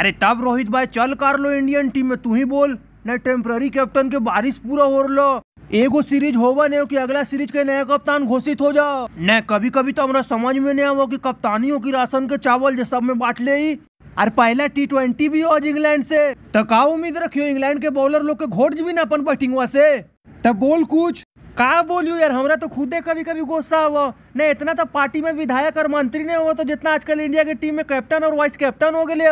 अरे तब रोहित भाई चल कर लो इंडियन टीम में तू ही बोल न टेम्पररी कैप्टन के बारिश पूरा हो लो एगो सीरीज होगा नहीं हो कि अगला सीरीज के नया कप्तान घोषित हो जाओ न कभी कभी तो हमारा समझ में नहीं आवा कि कप्तानियों की राशन के चावल जो सब में बांट ले ही और पहला टी ट्वेंटी भी हो इंग्लैंड से तो का उम्मीद रखियो इंग्लैंड के बॉलर लोग के घोट भी ना अपन बैटिंग से तब तो बोल कुछ का बोलियो यार हमरा तो खुदे कभी कभी गुस्सा हुआ नहीं इतना तो पार्टी में विधायक और मंत्री नहीं हुआ तो जितना आजकल इंडिया की टीम में कैप्टन और वाइस कैप्टन हो गए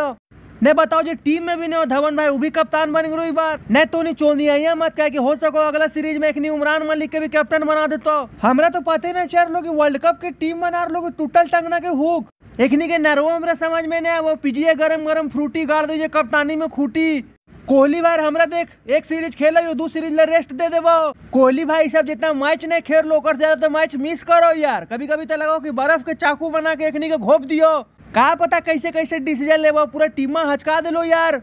नहीं बताओ जो टीम में भी नहीं हो धवन भाई वो भी कप्तान बन गए बार नहीं तो नहीं चोल दिया ये मत कह कि हो सको अगला सीरीज में एक नहीं उमरान मलिक के भी कैप्टन बना दे तो हमारा तो पता ही नहीं चार लोग वर्ल्ड कप की टीम बना लोग टूटल टंगना के हुक एक नहीं के नरवो हमरा समझ में नहीं वो पीजिए गरम गरम फ्रूटी गाड़ दीजिए कप्तानी में खूटी कोहली भाई हमरा देख एक सीरीज खेला दो सीरीज ले रेस्ट दे देव कोहली भाई सब जितना मैच नहीं खेल लो कर ज्यादा तो मैच मिस करो यार कभी कभी तो लगाओ कि बर्फ के चाकू बना के एक के घोप दियो का पता कैसे कैसे डिसीजन ले पूरा टीमा हचका दिलो यार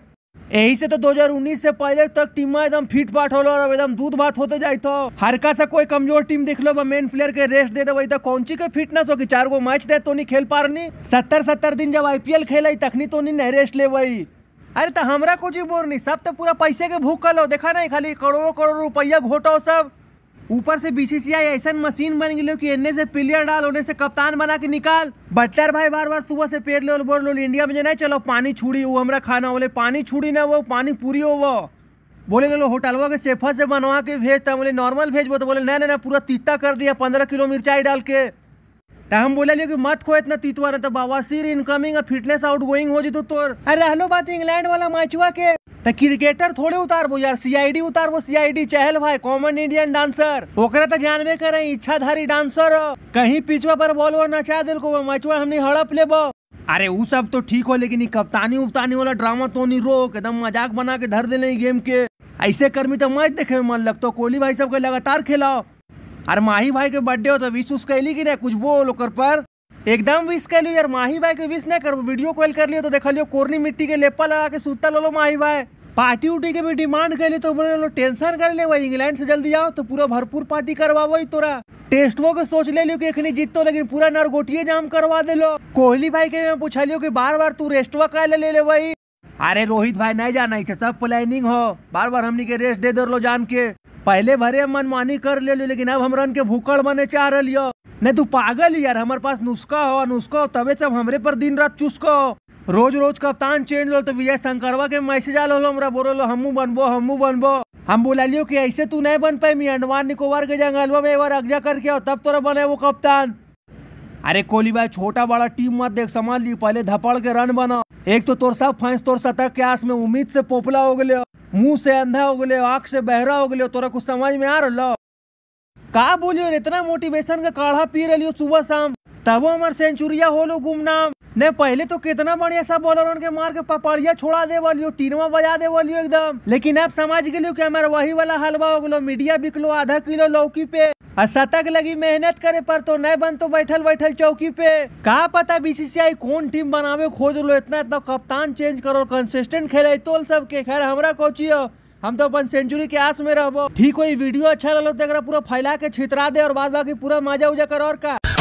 यही से तो 2019 से पहले तक टीम एकदम फिट बाट हो और एकदम दूध भात होते जाए तो हरका से कोई कमजोर टीम देख लो मेन प्लेयर के रेस्ट दे दे तो कौन के फिटनेस हो कि चार गो मैच दे तो नहीं खेल पा रही सत्तर सत्तर दिन जब आईपीएल खेल तखनी तो नहीं रेस्ट ले वही अरे तो हमारा कुछ ही बोर नहीं सब तो पूरा पैसे के भूख कर लो देखा नहीं खाली करोड़ों करोड़ रुपया घोटो सब ऊपर से बीसीसीआई ऐसा मशीन बन गई कि एने से प्लेयर डाल होने से कप्तान बना के निकाल बटलर भाई बार बार सुबह से पेड़ लो बोल लो इंडिया में जो नहीं चलो पानी छुड़ी वो हमारा खाना बोले पानी छुड़ी ना वो पानी पूरी हो वो बोले लो होटलवा के सेफर से बनवा के भेजता बोले नॉर्मल भेजबो तो बोले नहीं ना पूरा तीता कर दिया पंद्रह किलो मिर्चाई डाल के तो हम बोले लिए कि मत खो इतना तीतवा ना तो बावासीर इनकमिंग फिटनेस आउट गोइंग हो जी तो तोर अरे रहलो बात इंग्लैंड वाला मैचुआ के तो क्रिकेटर थोड़े उतार वो यार सीआईडी उतार वो सीआईडी चहल भाई कॉमन इंडियन डांसर ओकरा तो जानबे करे इच्छाधारी डांसर कहीं पिछवा पर बॉल वो नचा दिल को मचवा हमने हड़प ले बो अरे वो सब तो ठीक हो लेकिन कप्तानी उप्तानी वाला ड्रामा तो नहीं रोक एकदम मजाक बना के धर देने गेम के ऐसे कर्मी तो मैच देखे मन लगता कोहली भाई सब के लगातार खेलाओ अरे माही भाई के बर्थडे हो तो विश उस कैली की नहीं कुछ बोल ओकर पर एकदम विश कर लियो यार माही भाई के विश नहीं कर वीडियो कॉल कर लियो तो देख लियो कोरनी मिट्टी के लेपा लगा के सूता लो लो माही भाई पार्टी उटी के भी डिमांड कर ले तो बोले लो टेंशन कर ले भाई इंग्लैंड से जल्दी आओ तो पूरा भरपूर पार्टी करवा वही तोरा टेस्टों के सोच ले लियो की एखनी जीतो लेकिन पूरा नरगोटिये जाम करवा दे लो कोहली भाई के पूछा लियो की बार बार तू रेस्टवा का ले ले वही अरे रोहित भाई नहीं जाना ही सब प्लानिंग हो बार बार हमने के रेस्ट दे दो लो जान के पहले भरे मनमानी कर ले लो लेकिन अब हम रन के भूखड़ बने चाह रही नहीं तू पागल यार हमारे पास नुस्खा हो नुस्खा हो तबे सब हमरे पर दिन रात चुस्को रोज रोज कप्तान चेंज लो तो विजय शंकरवा के मैसेज आल होलो हमरा बोलो हमू बनबो हमू बनबो हम बोला लियो कि ऐसे तू नहीं बन पाए मी अंडमान निकोबार के जंगलवा में एक बार अगजा करके आओ तब तोरा बने वो कप्तान अरे कोहली भाई छोटा बड़ा टीम मत देख समझ ली पहले धपड़ के रन बना एक तो तोर सब फैंस तोर सतह के आस में उम्मीद से पोपला हो गए मुंह से अंधा हो गए आँख से बहरा हो गए तोरा कुछ समझ में आ रहा का बोलियो इतना मोटिवेशन का काढ़ा पी रही हो सुबह शाम तब हमारे सेंचुरिया हो लो गुमनाम नहीं पहले तो कितना बढ़िया सब बॉलर उनके मार के पपड़िया छोड़ा दे वालियो टीनवा बजा दे वालियो एकदम लेकिन आप समझ गए कि हमारा वही वाला हलवा हो गलो मीडिया बिकलो आधा किलो लौकी पे और शतक लगी मेहनत करे पर तो नहीं बन तो बैठल बैठल चौकी पे का पता बीसीसीआई कौन टीम बनावे खोज लो इतना इतना कप्तान चेंज करो कंसिस्टेंट खेले तो सब के खैर हमारा कोची हो हम तो अपन सेंचुरी के आस में रहो ठीक हो वीडियो अच्छा लगो तो पूरा फैला के छितरा दे और बाद बाकी पूरा मजा उजा करो और का